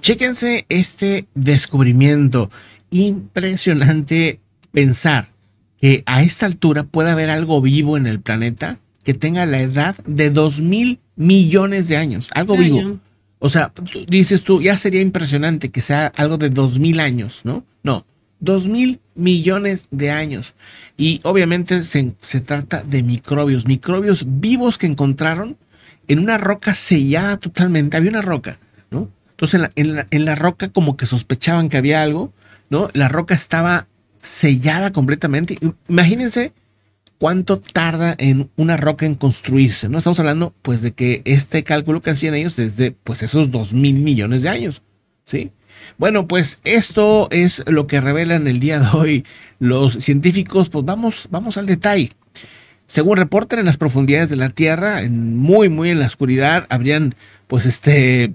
Chéquense este descubrimiento. Impresionante pensar que a esta altura puede haber algo vivo en el planeta que tenga la edad de 2 mil millones de años. Algo vivo. O sea, dices tú, ya sería impresionante que sea algo de dos mil años, ¿no? No, dos mil millones de años. Y obviamente se, se, trata de microbios, microbios vivos que encontraron en una roca sellada totalmente. Había una roca, ¿no? Entonces en la, en, la, roca como que sospechaban que había algo, ¿no? La roca estaba sellada completamente. Imagínense cuánto tarda en una roca en construirse, ¿no? Estamos hablando pues de que este cálculo que hacían ellos desde pues esos 2 mil millones de años, ¿sí? Bueno, pues esto es lo que revelan el día de hoy los científicos. Pues vamos, vamos al detalle. Según reportan en las profundidades de la Tierra, en muy, muy en la oscuridad, habrían, pues, este,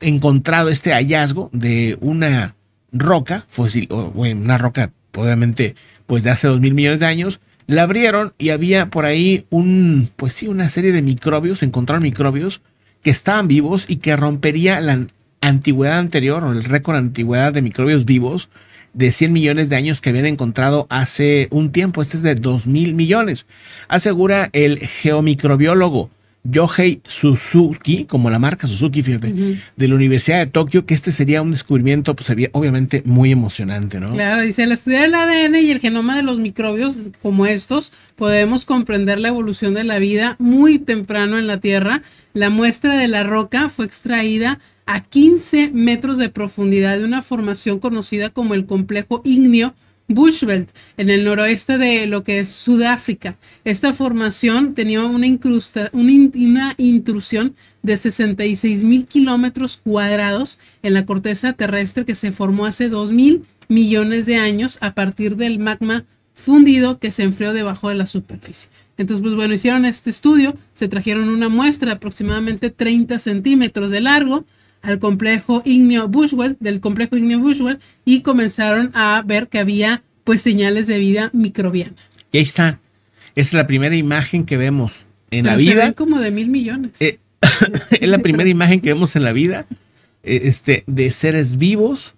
encontrado este hallazgo de una roca fósil, o una roca obviamente pues de hace dos mil millones de años, la abrieron y había por ahí un, pues sí, una serie de microbios, encontraron microbios que estaban vivos y que rompería la antigüedad anterior o el récord de antigüedad de microbios vivos de 100 millones de años que habían encontrado hace un tiempo, este es de 2 mil millones, asegura el geomicrobiólogo Yohei Suzuki, como la marca Suzuki, fíjate, de la Universidad de Tokio, que este sería un descubrimiento, pues sería obviamente muy emocionante, ¿no? Claro, dice, al estudiar el ADN y el genoma de los microbios como estos, podemos comprender la evolución de la vida muy temprano en la Tierra. La muestra de la roca fue extraída a 15 metros de profundidad de una formación conocida como el complejo ígneo, Bushveld, en el noroeste de lo que es Sudáfrica. Esta formación tenía una, incrusta, una, intrusión de 66 mil kilómetros cuadrados en la corteza terrestre que se formó hace 2 mil millones de años a partir del magma fundido que se enfrió debajo de la superficie. Entonces, pues bueno, hicieron este estudio, se trajeron una muestra de aproximadamente 30 centímetros de largo, al complejo Igneo Bushwell, del complejo Igneo Bushwell, y comenzaron a ver que había pues señales de vida microbiana. Y ahí está. Es la primera imagen que vemos en la vida. como de mil millones. Eh, es la primera imagen que vemos en la vida eh, este, de seres vivos,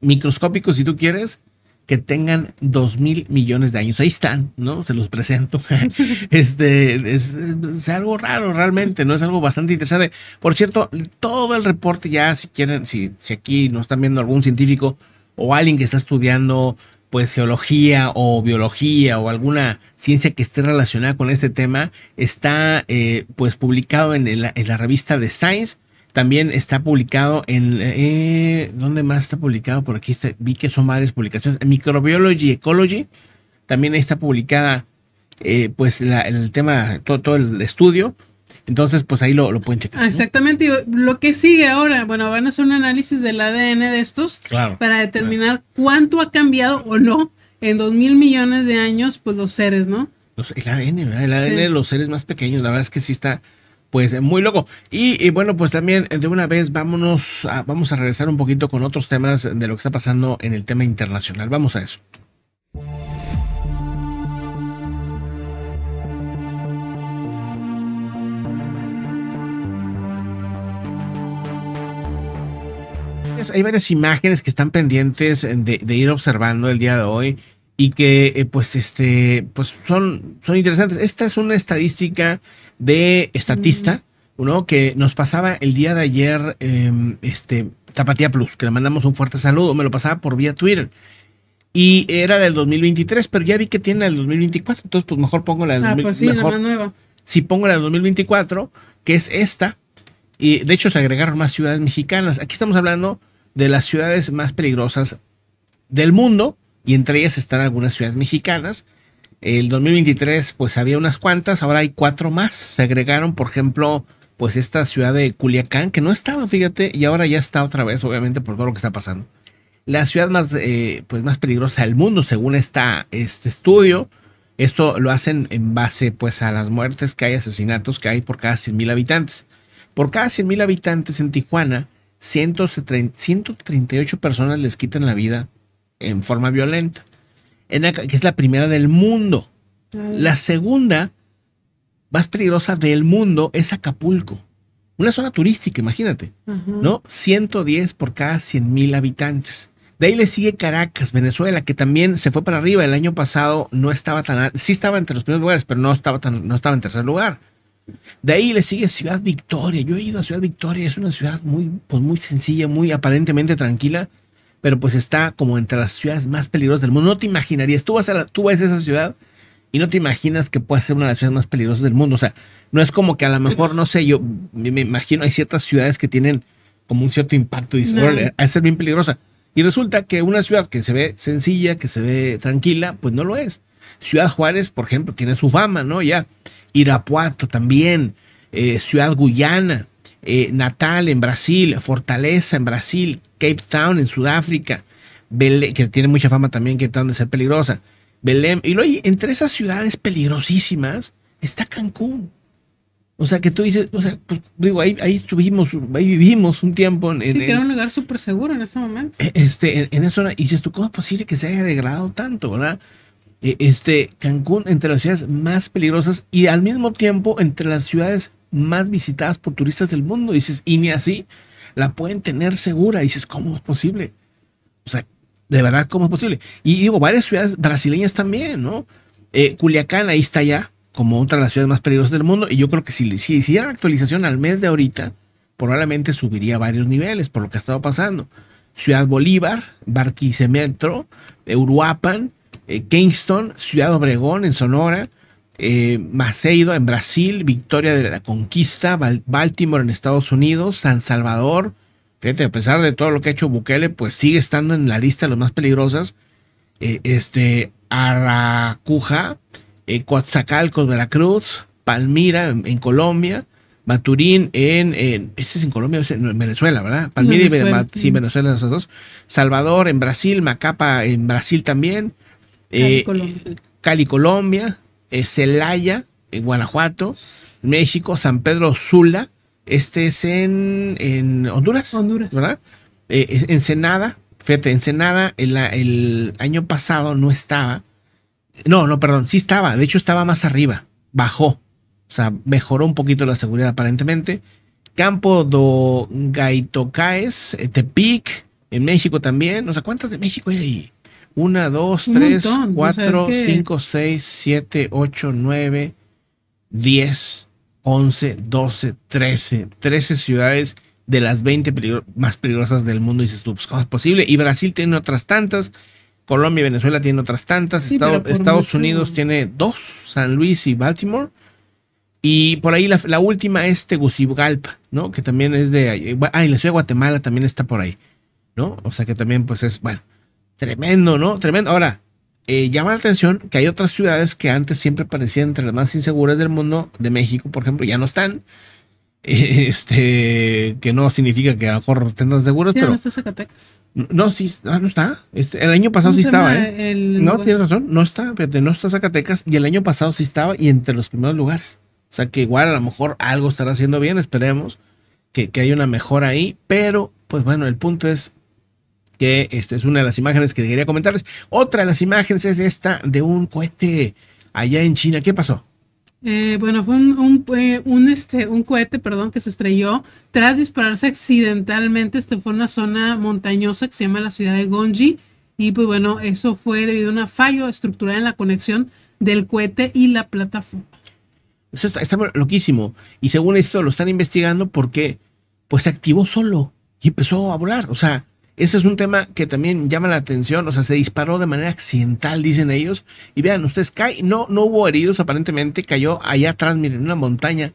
microscópicos si tú quieres, que tengan dos mil millones de años. Ahí están, ¿no? Se los presento. Este es, algo raro realmente, ¿no? Es algo bastante interesante. Por cierto, todo el reporte ya, si quieren, si, si aquí nos están viendo algún científico o alguien que está estudiando pues geología o biología o alguna ciencia que esté relacionada con este tema, está eh, pues publicado en, en la revista de Science también está publicado en. Eh, ¿Dónde más está publicado? Por aquí vi que son varias publicaciones. Microbiology Ecology. También está publicada, eh, pues, el tema, todo, el estudio. Entonces, pues ahí lo, lo pueden checar. Ah, exactamente. Lo que sigue ahora, bueno, van a hacer un análisis del ADN de estos para determinar cuánto ha cambiado o no en dos mil millones de años, pues los seres, ¿no? el ADN, ¿verdad? El ADN de los seres más pequeños, la verdad es que sí está pues eh, muy loco. Y, bueno, pues también eh, de una vez vámonos, a, vamos a regresar un poquito con otros temas de lo que está pasando en el tema internacional. Vamos a eso. Hay varias imágenes que están pendientes de, ir observando el día de hoy y que eh, pues este pues son, son interesantes. Esta es una estadística de estatista, uno Que nos pasaba el día de ayer, em, este, Tapatía Plus, que le mandamos un fuerte saludo, me lo pasaba por vía Twitter. Y era del 2023, pero ya vi que tiene el 2024, entonces pues mejor pongo la ah, pues sí, Si pongo la del 2024, que es esta, y de hecho se agregaron más ciudades mexicanas. Aquí estamos hablando de las ciudades más peligrosas del mundo, y entre ellas están algunas ciudades mexicanas. El 2023 pues había unas cuantas, ahora hay cuatro más. Se agregaron, por ejemplo, pues esta ciudad de Culiacán, que no estaba, fíjate, y ahora ya está otra vez, obviamente, por todo lo que está pasando. La ciudad más, eh, pues, más peligrosa del mundo, según esta, este estudio. Esto lo hacen en base pues a las muertes que hay, asesinatos que hay por cada 100.000 habitantes. Por cada 100.000 habitantes en Tijuana, 138 personas les quitan la vida en forma violenta que es la primera del mundo. La segunda más peligrosa del mundo es Acapulco. Una zona turística, imagínate, ¿no? 110 por cada 100 mil habitantes. De ahí le sigue Caracas, Venezuela, que también se fue para arriba. El año pasado no estaba tan... Sí estaba entre los primeros lugares, pero no estaba, tan, no estaba en tercer lugar. De ahí le sigue Ciudad Victoria. Yo he ido a Ciudad Victoria, es una ciudad muy, pues, muy sencilla, muy aparentemente tranquila, pero pues está como entre las ciudades más peligrosas del mundo. No te imaginarías, tú vas a, tú vas esa ciudad y no te imaginas que puede ser una de las ciudades más peligrosas del mundo. O sea, no es como que a lo mejor, no sé, yo me imagino, hay ciertas ciudades que tienen como un cierto impacto y a ser bien peligrosa. Y resulta que una ciudad que se ve sencilla, que se ve tranquila, pues no lo es. Ciudad Juárez, por ejemplo, tiene su fama, ¿no? Ya. Irapuato también, eh, Ciudad Guyana, eh, natal en Brasil, Fortaleza en Brasil, Cape Town en Sudáfrica, que tiene mucha fama también que Town de ser peligrosa, Belém, y luego entre esas ciudades peligrosísimas está Cancún. O sea, que tú dices, o sea, pues digo, ahí, estuvimos, ahí vivimos un tiempo. En, sí, que era un lugar súper seguro en ese momento. E-, este, en, esa zona y dices tú, ¿cómo es posible que se haya degradado tanto, verdad? E-, este, Cancún entre las ciudades más peligrosas y al mismo tiempo entre las ciudades más visitadas por turistas del mundo. dices, y ni así la pueden tener segura. dices, ¿cómo es posible? O sea, de verdad, ¿cómo es posible? Y digo, varias ciudades brasileñas también, ¿no? Eh, Culiacán, ahí está ya, como otra de las ciudades más peligrosas del mundo. Y yo creo que si, si hicieran actualización al mes de ahorita, probablemente subiría varios niveles por lo que ha estado pasando. Ciudad Bolívar, Barquisimeto, Uruapan, eh, Kingston, Ciudad Obregón en Sonora, eh, en Brasil, Victoria de la Conquista, Baltimore en Estados Unidos, San Salvador. Fíjate, a pesar de todo lo que ha hecho Bukele, pues sigue estando en la lista de los más peligrosas. Eh, este, Aracuja, eh, Veracruz, Palmira en, Colombia, Maturín en, este es en Colombia, en Venezuela, ¿verdad? Palmira y Venezuela, Salvador en Brasil, Macapa en Brasil también. Cali, eh, Colombia. Celaya, en Guanajuato, México, San Pedro Sula, este es en, Honduras. Honduras. ¿Verdad? Eh, Ensenada, fíjate, Ensenada el, el, año pasado no estaba. No, no, perdón, sí estaba. De hecho, estaba más arriba. Bajó. O sea, mejoró un poquito la seguridad aparentemente. Campo do Gaitocaes, eh, Tepic, en México también. O sea, ¿cuántas de México hay ahí? 1, 2, 3, 4, 5, 6, 7, 8, 9, 10, 11, 12, 13. 13 ciudades de las 20 peligro más peligrosas del mundo. Y dices tú, pues, ¿cómo es posible? Y Brasil tiene otras tantas. Colombia y Venezuela tienen otras tantas. Sí, Estado, Estados mucho... Unidos tiene dos, San Luis y Baltimore. Y por ahí la, la, última es Tegucigalpa, ¿no? Que también es de... Ah, y la ciudad de Guatemala también está por ahí, ¿no? O sea que también pues es... Bueno, Tremendo, ¿no? Tremendo. Ahora, eh, llama la atención que hay otras ciudades que antes siempre parecían entre las más inseguras del mundo, de México, por ejemplo, ya no están. Este, que no significa que a lo mejor estén seguros, No está Zacatecas. No, sí, ah, no está. Este, el año pasado sí estaba, ¿eh? No, tienes razón, no está, fíjate, no está Zacatecas y el año pasado sí estaba y entre los primeros lugares. O sea que igual a lo mejor algo estará haciendo bien, esperemos que, que haya una mejora ahí, pero pues bueno, el punto es que esta es una de las imágenes que quería comentarles. Otra de las imágenes es esta de un cohete allá en China. ¿Qué pasó? Eh, bueno, fue un, este, un cohete perdón, que se estrelló tras dispararse accidentalmente. Este fue una zona montañosa que se llama la ciudad de Gongji. Y pues bueno, eso fue debido a una fallo estructural en la conexión del cohete y la plataforma. Eso está, loquísimo. Y según esto lo están investigando porque pues se activó solo y empezó a volar. O sea, ese es un tema que también llama la atención, o sea, se disparó de manera accidental, dicen ellos. Y vean, ustedes cae, no, no hubo heridos aparentemente, cayó allá atrás, miren, en una montaña.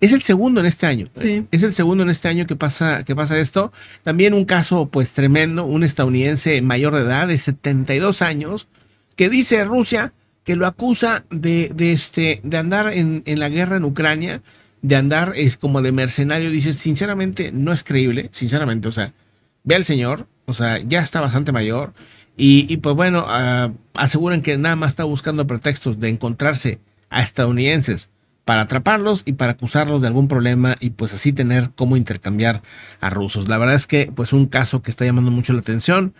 Es el segundo en este año. Es el segundo en este año que pasa, que pasa esto. También un caso, pues, tremendo, un estadounidense mayor de edad, de 72 años, que dice Rusia que lo acusa de, este, de andar en, la guerra en Ucrania, de andar es como de mercenario, dice sinceramente, no es creíble, sinceramente, o sea, ve al señor, o sea, ya está bastante mayor. Y, pues bueno, aseguren ah, aseguran que nada más está buscando pretextos de encontrarse a estadounidenses para atraparlos y para acusarlos de algún problema y pues así tener cómo intercambiar a rusos. La verdad es que pues un caso que está llamando mucho la atención.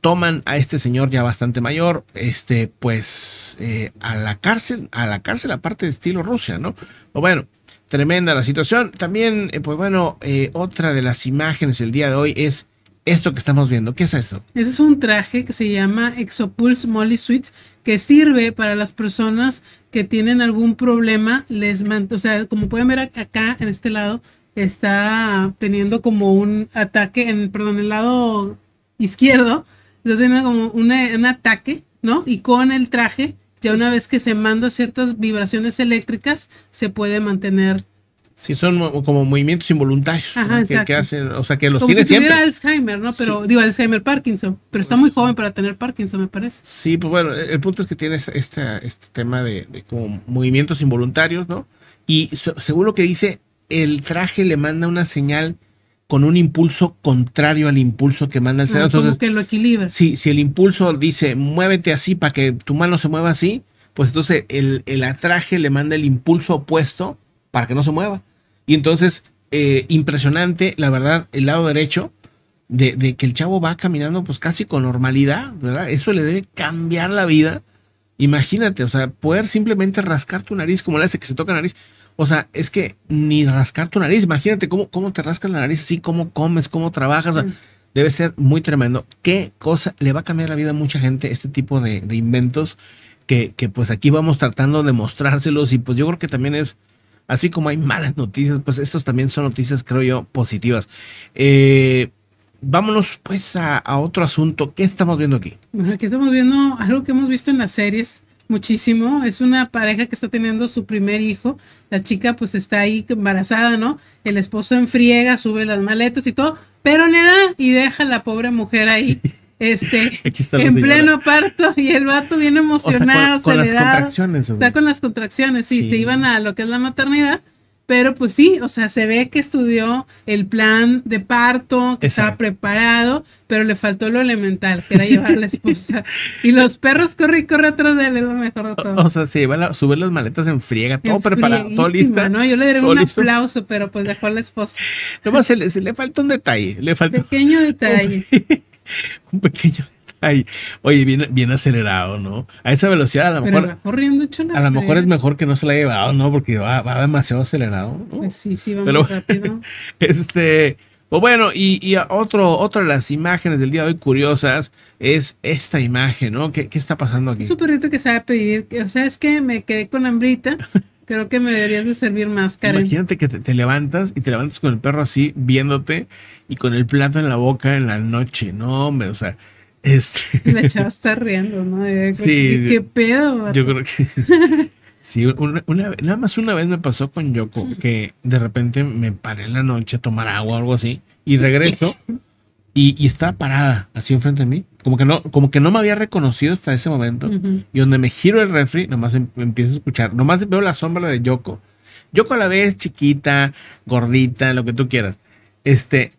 Toman a este señor ya bastante mayor, este pues eh, a la cárcel, a la cárcel aparte de estilo Rusia, ¿no? Pero pues, bueno, tremenda la situación. También eh, pues bueno, eh, otra de las imágenes el día de hoy es esto que estamos viendo. ¿Qué es eso? Ese es un traje que se llama Exopulse Molly Suite, que sirve para las personas que tienen algún problema. Les o sea, como pueden ver acá en este lado, está teniendo como un ataque, en, perdón, el lado izquierdo, está teniendo como un ataque, ¿no? Y con el traje, ya una vez que se manda ciertas vibraciones eléctricas, se puede mantener Sí, son como movimientos involuntarios que, hacen, o sea, que los como tiene si siempre. Alzheimer, ¿no? Pero digo Alzheimer Parkinson, pero está muy joven para tener Parkinson, me parece. Sí, pues bueno, e, el punto es que tienes este, este tema de, como movimientos involuntarios, ¿no? Y según lo que dice, el traje le manda una señal con un impulso contrario al impulso que manda el ah, cerebro. Entonces, que lo equilibra. Sí, si el impulso dice, muévete así para que tu mano se mueva así, pues entonces el, el atraje le manda el impulso opuesto para que no se mueva. Y entonces, eh, impresionante, la verdad, el lado derecho, de, que el chavo va caminando pues casi con normalidad, ¿verdad? Eso le debe cambiar la vida. Imagínate, o sea, poder simplemente rascar tu nariz como le hace que se toca la nariz. O sea, es que ni rascar tu nariz, imagínate cómo, cómo te rascas la nariz, sí cómo comes, cómo trabajas. debe ser muy tremendo. ¿Qué cosa le va a cambiar la vida a mucha gente este tipo de, inventos que pues aquí vamos tratando de mostrárselos y pues yo creo que también es Así como hay malas noticias, pues estas también son noticias, creo yo, positivas. Eh, vámonos pues a, otro asunto. ¿Qué estamos viendo aquí? Bueno, aquí estamos viendo algo que hemos visto en las series muchísimo. Es una pareja que está teniendo su primer hijo. La chica pues está ahí embarazada, ¿no? El esposo enfriega, sube las maletas y todo, pero le da y deja a la pobre mujer ahí Este, en pleno parto y el vato viene emocionado, o con, las contracciones, está con las contracciones, sí, se iban a lo que es la maternidad, pero pues sí, o sea, se ve que estudió el plan de parto, que está estaba preparado, pero le faltó lo elemental, que era llevar a la esposa. y los perros corren y corre atrás de él, es lo mejor de todo. O, sea, se va a subir las maletas en friega, todo preparado, todo listo. ¿no? Yo le daré un aplauso, pero pues dejó a la esposa. No, se le, le falta un detalle, le falta. Pequeño detalle. un pequeño detalle. Oye, bien, bien acelerado, ¿no? A esa velocidad a lo mejor. A lo mejor es mejor que no se la haya llevado, ¿no? Porque va, demasiado acelerado. Pues sí, sí, va muy rápido. Este. Pues bueno, y, y otro, otra de las imágenes del día de hoy curiosas es esta imagen, ¿no? ¿Qué, está pasando aquí? Es perrito que sabe pedir, o sea, es que me quedé con hambrita Creo que me deberías de servir más, Karen. Imagínate que te, levantas y te levantas con el perro así, viéndote y con el plato en la boca en la noche. No, hombre, o sea. Este... La chava está riendo, ¿no? sí. ¿Qué, pedo? Yo creo que. Sí, una, una, nada más una vez me pasó con Yoko que de repente me paré en la noche a tomar agua o algo así y regreso y, y estaba parada así enfrente de mí como que no, como que no me había reconocido hasta ese momento. Y donde me giro el refri, nomás em, empiezo a escuchar, nomás veo la sombra de Yoko. Yoko a la vez chiquita, gordita, lo que tú quieras. Este,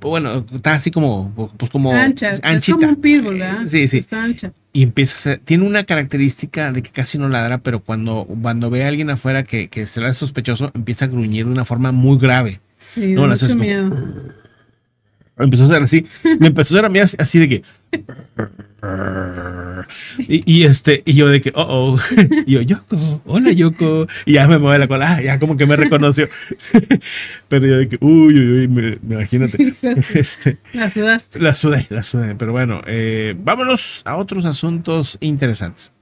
bueno, está así como, pues como ancha, es como un ¿verdad? Sí, sí. Está ancha. Y empieza a ser, tiene una característica de que casi no ladra, pero cuando, cuando ve a alguien afuera que, que se sospechoso, empieza a gruñir de una forma muy grave. Sí, no, mucho miedo empezó a ser así, me empezó a ser así, de que... Y, este, y yo de que, oh, oh, y yo, Yoko, hola Yoko, y ya me mueve la cola, ya como que me reconoció. Pero yo de que, uy, uy, uy, me, imagínate. Este, la sudaste. La sudé, la sudé, pero bueno, eh, vámonos a otros asuntos interesantes.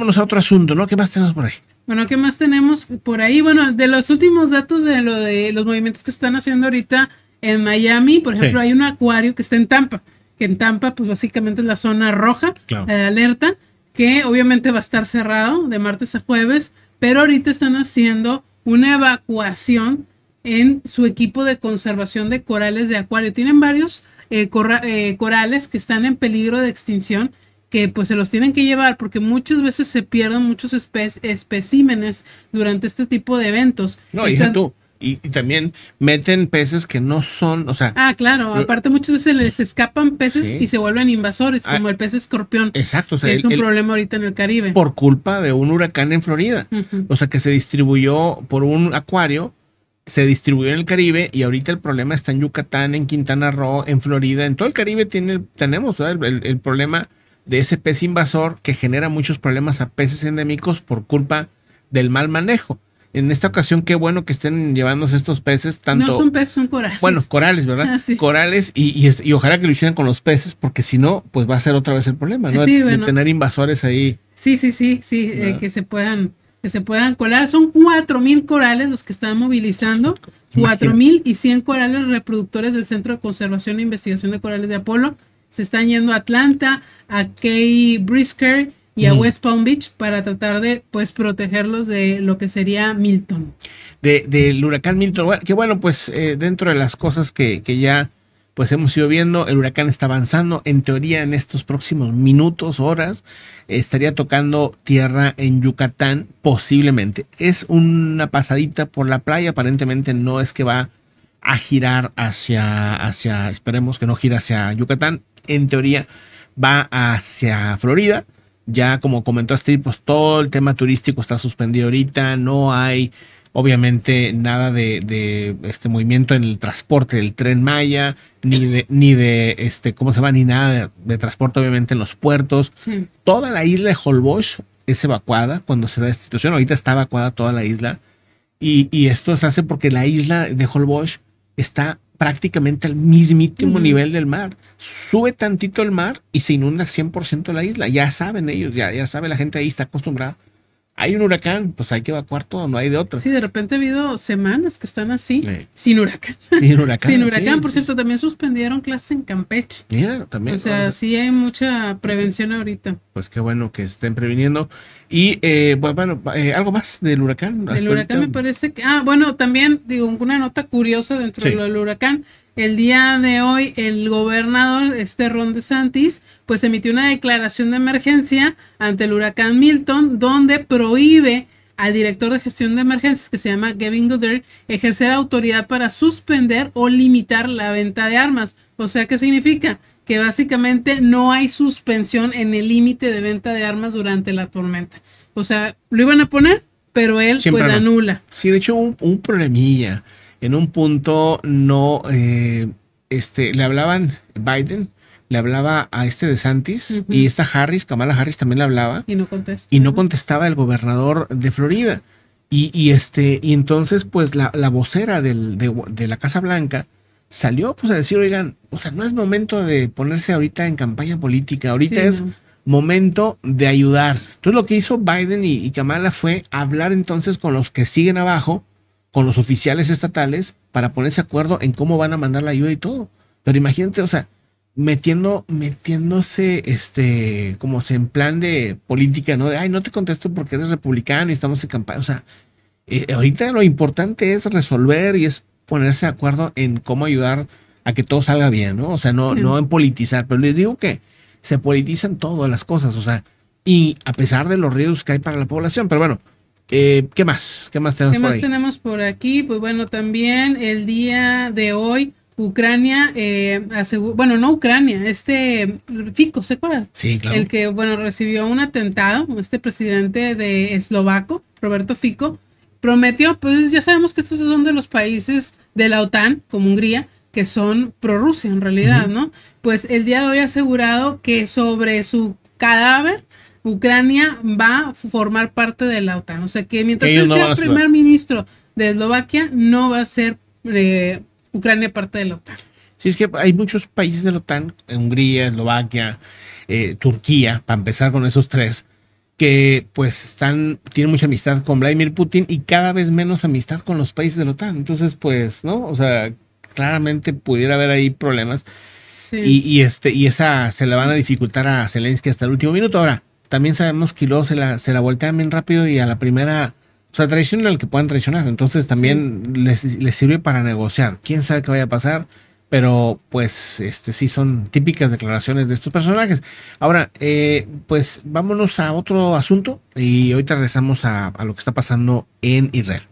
vámonos a otro asunto, ¿no? ¿Qué más tenemos por ahí? Bueno, ¿qué más tenemos por ahí? Bueno, de los últimos datos de lo de los movimientos que están haciendo ahorita en Miami, por ejemplo, hay un acuario que está en Tampa, que en Tampa, pues básicamente es la zona roja, claro. Eh, alerta, que obviamente va a estar cerrado de martes a jueves, pero ahorita están haciendo una evacuación en su equipo de conservación de corales de acuario. Tienen varios eh, eh, corales que están en peligro de extinción que pues se los tienen que llevar porque muchas veces se pierden muchos especímenes durante este tipo de eventos. No, Están... tú. Y, también meten peces que no son, o sea. Ah, claro, aparte muchas veces les escapan peces y se vuelven invasores, ah, como el pez escorpión. Exacto, o sea, es un problema ahorita en el Caribe. Por culpa de un huracán en Florida. O sea, que se distribuyó por un acuario, se distribuyó en el Caribe y ahorita el problema está en Yucatán, en Quintana Roo, en Florida, en todo el Caribe tiene, tenemos el problema de ese pez invasor que genera muchos problemas a peces endémicos por culpa del mal manejo. En esta ocasión, qué bueno que estén llevándose estos peces tanto. No son peces, son corales. Bueno, corales, ¿verdad? Ah, corales, y, ojalá que lo hicieran con los peces, porque si no, pues va a ser otra vez el problema, ¿no? de, tener invasores ahí. Sí, sí, sí, sí, eh, que se puedan que se puedan colar. Son cuatro mil corales los que están movilizando, cuatro mil y cien corales reproductores del Centro de Conservación e Investigación de Corales de Apolo, se están yendo a Atlanta, a Key Brisker y a West Palm Beach para tratar de pues protegerlos de lo que sería Milton. del huracán Milton, que bueno, pues eh, dentro de las cosas que, ya pues hemos ido viendo, el huracán está avanzando, en teoría en estos próximos minutos, horas, estaría tocando tierra en Yucatán, posiblemente. Es una pasadita por la playa, aparentemente no es que va a girar hacia, hacia, esperemos que no gire hacia Yucatán, en teoría va hacia Florida. Ya como comentó Astrid, pues todo el tema turístico está suspendido ahorita, no hay obviamente nada de, este movimiento en el transporte del tren Maya, ni de, ni de este, ¿cómo se va? Ni nada de, transporte, obviamente, en los puertos. Toda la isla de Holbox es evacuada cuando se da esta situación. Ahorita está evacuada toda la isla. Y, esto se hace porque la isla de Holbox está prácticamente al mismísimo nivel del mar. Sube tantito el mar y se inunda 100% la isla. Ya saben ellos, ya, ya sabe la gente ahí, está acostumbrada hay un huracán, pues hay que evacuar todo, no hay de otra. Sí, de repente ha habido semanas que están así, sin huracán. Sin huracán. sin huracán, por cierto, también suspendieron clases en Campeche. Mira, también. O sea, sí hay mucha pues prevención ahorita. Pues qué bueno que estén previniendo. Y eh, bueno, eh, algo más del huracán. Del huracán me parece que. Ah, bueno, también, digo, una nota curiosa dentro del huracán el día de hoy el gobernador este Ron Santis, pues emitió una declaración de emergencia ante el huracán Milton donde prohíbe al director de gestión de emergencias que se llama Gavin Gooder, ejercer autoridad para suspender o limitar la venta de armas. O sea, ¿qué significa? Que básicamente no hay suspensión en el límite de venta de armas durante la tormenta. O sea, lo iban a poner, pero él pues, anula. Sí, de hecho, un, un problemilla en un punto no, eh, este, le hablaban Biden, le hablaba a este de Santis y esta Harris, Kamala Harris también le hablaba. Y no contestaba. Y no contestaba el gobernador de Florida. Y, este, y entonces, pues, la, vocera de, la Casa Blanca salió pues a decir, oigan, o sea, no es momento de ponerse ahorita en campaña política, ahorita es momento de ayudar. Entonces lo que hizo Biden y Kamala fue hablar entonces con los que siguen abajo con los oficiales estatales para ponerse de acuerdo en cómo van a mandar la ayuda y todo. Pero imagínate, o sea, metiendo, metiéndose, este, como se en plan de política, ¿no? De, ay, no te contesto porque eres republicano y estamos en campaña. O sea, eh, ahorita lo importante es resolver y es ponerse de acuerdo en cómo ayudar a que todo salga bien, ¿no? O sea, no, no en politizar, pero les digo que se politizan todas las cosas, o sea, y a pesar de los riesgos que hay para la población, pero bueno, eh, ¿Qué más? ¿Qué más tenemos por tenemos por aquí? Pues bueno, también el día de hoy, Ucrania, eh, bueno, no Ucrania, este Fico, ¿se acuerdan? Sí, claro. El que, bueno, recibió un atentado, este presidente de eslovaco, Roberto Fico, prometió, pues ya sabemos que estos son de los países de la OTAN, como Hungría, que son prorrusia en realidad, ¿no? Pues el día de hoy ha asegurado que sobre su cadáver Ucrania va a formar parte de la OTAN. O sea que mientras él sea primer ministro de Eslovaquia, no va a ser eh, Ucrania parte de la OTAN. Sí, es que hay muchos países de la OTAN, Hungría, Eslovaquia, eh, Turquía, para empezar con esos tres, que pues están, tienen mucha amistad con Vladimir Putin y cada vez menos amistad con los países de la OTAN. Entonces, pues, ¿no? O sea, claramente pudiera haber ahí problemas. Sí. y, este, y esa se la van a dificultar a Zelensky hasta el último minuto. Ahora, también sabemos que luego se la, se voltean bien rápido y a la primera, o sea, traicionan al que puedan traicionar. Entonces también les, sirve para negociar. Quién sabe qué vaya a pasar, pero pues este sí son típicas declaraciones de estos personajes. Ahora, eh, pues vámonos a otro asunto y ahorita regresamos a lo que está pasando en Israel.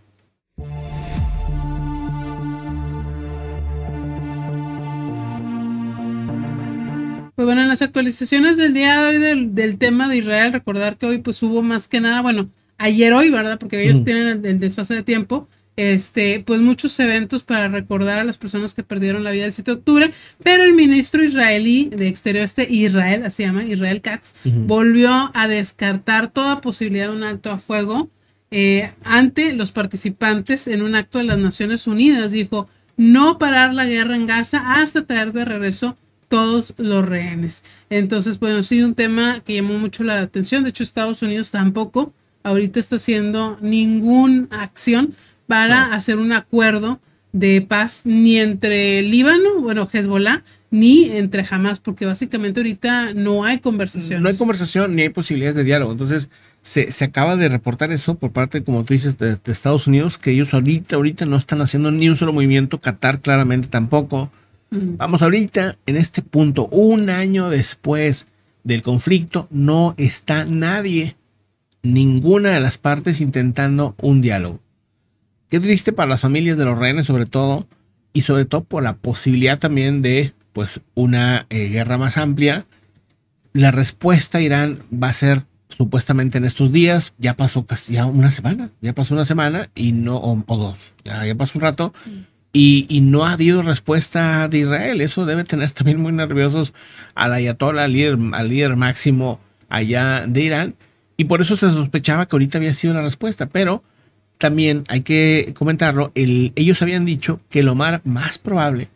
Pues bueno, en las actualizaciones del día de hoy del, tema de Israel, recordar que hoy pues hubo más que nada, bueno, ayer hoy, ¿verdad? Porque ellos tienen el, desfase de tiempo, este, pues muchos eventos para recordar a las personas que perdieron la vida el 7 de octubre, pero el ministro israelí de Exterior, este Israel, así se llama, Israel Katz, volvió a descartar toda posibilidad de un alto a fuego eh, ante los participantes en un acto de las Naciones Unidas. Dijo, no parar la guerra en Gaza hasta traer de regreso todos los rehenes. Entonces, bueno, sí, un tema que llamó mucho la atención. De hecho, Estados Unidos tampoco ahorita está haciendo ninguna acción para hacer un acuerdo de paz ni entre Líbano, bueno, Hezbollah, ni entre Hamas, porque básicamente ahorita no hay conversación. No hay conversación ni hay posibilidades de diálogo. Entonces, se, se, acaba de reportar eso por parte, como tú dices, de, de Estados Unidos, que ellos ahorita, ahorita no están haciendo ni un solo movimiento, Qatar claramente tampoco. Vamos ahorita, en este punto, un año después del conflicto, no está nadie, ninguna de las partes intentando un diálogo. Qué triste para las familias de los rehenes, sobre todo, y sobre todo por la posibilidad también de pues una eh, guerra más amplia. La respuesta a Irán va a ser supuestamente en estos días, ya pasó casi ya una semana, ya pasó una semana y no, o, dos, ya, pasó un rato. Mm. Y, no ha habido respuesta de Israel. Eso debe tener también muy nerviosos al ayatollah, al líder, máximo allá de Irán. Y por eso se sospechaba que ahorita había sido la respuesta. Pero también hay que comentarlo, ellos habían dicho que lo más, probable,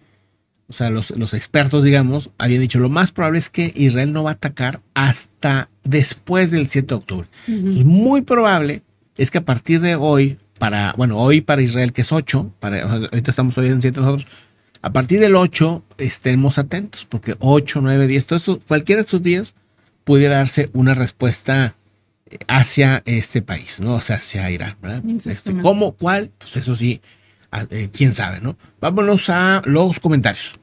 o sea, los, expertos, digamos, habían dicho lo más probable es que Israel no va a atacar hasta después del 7 de octubre. Y muy probable es que a partir de hoy bueno, hoy para Israel que es 8, para, ahorita estamos hoy en 7 nosotros, a partir del 8 estemos atentos, porque 8, 9, 10, todo esto, cualquiera de estos días pudiera darse una respuesta eh, hacia este país, ¿no? O sea, hacia Irán, ¿verdad? Este, ¿Cómo? ¿Cuál? Pues eso sí, ah, eh, quién sabe, ¿no? Vámonos a los comentarios.